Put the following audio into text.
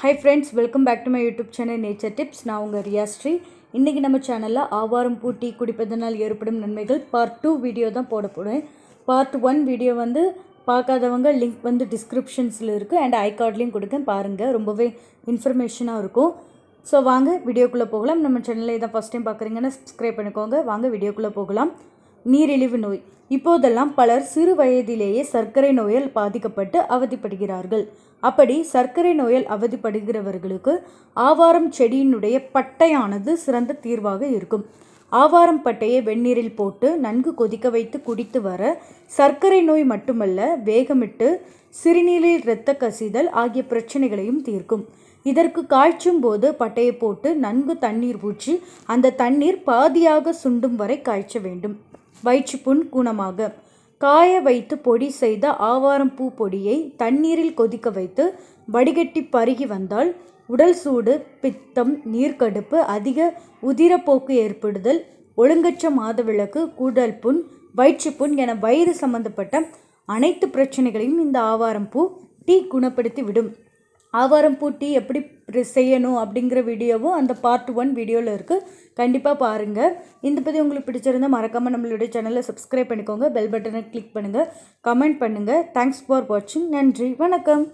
high friends welcome back to my YouTube channel nature tips நான் உங்கள் ரியாஸ்ரீ இன்றைக்கி நம்ம சேனலில் ஆவாரம் பூட்டி குடிப்பதனால் ஏற்படும் நன்மைகள் பார்ட் டூ வீடியோ தான் போட போடுவேன் பார்ட் ஒன் வீடியோ வந்து பார்க்காதவங்க லிங்க் வந்து டிஸ்கிரிப்ஷன்ஸில் இருக்குது அண்ட் ஐ கார்ட்லேயும் கொடுக்க பாருங்கள் ரொம்பவே இன்ஃபர்மேஷனாக இருக்கும் ஸோ வாங்க வீடியோக்குள்ளே போகலாம் நம்ம சேனலில் இதை ஃபஸ்ட் டைம் பார்க்குறீங்கன்னா சப்ஸ்கிரைப் பண்ணிக்கோங்க வாங்க வீடியோக்குள்ளே போகலாம் நீரிழிவு நோய் இப்போதெல்லாம் பலர் சிறு வயதிலேயே சர்க்கரை நோயால் பாதிக்கப்பட்டு அவதிப்படுகிறார்கள் அப்படி சர்க்கரை நோயால் அவதிப்படுகிறவர்களுக்கு ஆவாரம் செடியினுடைய பட்டையானது சிறந்த தீர்வாக இருக்கும் ஆவாரம் பட்டையை வெந்நீரில் போட்டு நன்கு கொதிக்க வைத்து குடித்து வர சர்க்கரை நோய் மட்டுமல்ல வேகமிட்டு சிறுநீரில் இரத்த கசிதல் ஆகிய பிரச்சனைகளையும் தீர்க்கும் இதற்கு காய்ச்சும் போது பட்டையை போட்டு நன்கு தண்ணீர் பூச்சி அந்த தண்ணீர் பாதியாக சுண்டும் வரை காய்ச்ச வேண்டும் வயிற்றுப்புண் குணமாக காய வைத்து பொடி செய்த ஆவாரம் பூ பொடியை தண்ணீரில் கொதிக்க வைத்து வடிகட்டி பருகி வந்தால் உடல் சூடு பித்தம் நீர்க்கடுப்பு அதிக உதிரப்போக்கு ஏற்படுதல் ஒழுங்கற்ற மாதவிளக்கு கூடல் புண் வயிற்றுப்புண் என வயிறு சம்பந்தப்பட்ட அனைத்து பிரச்சனைகளையும் இந்த ஆவாரம் பூ டீ குணப்படுத்தி விடும் ஆவாரம் பூ டீ எப்படி செய்யணும் அப்படிங்கிற வீடியோவும் அந்த பார்ட் ஒன் வீடியோவில் இருக்குது கண்டிப்பாக பாருங்கள் இந்த பற்றி உங்களுக்கு பிடிச்சிருந்தால் மறக்காமல் நம்மளுடைய சேனலை சப்ஸ்கிரைப் பண்ணிக்கோங்க பெல் பட்டனை கிளிக் பண்ணுங்கள் கமெண்ட் பண்ணுங்கள் தேங்க்ஸ் ஃபார் வாட்சிங் நன்றி வணக்கம்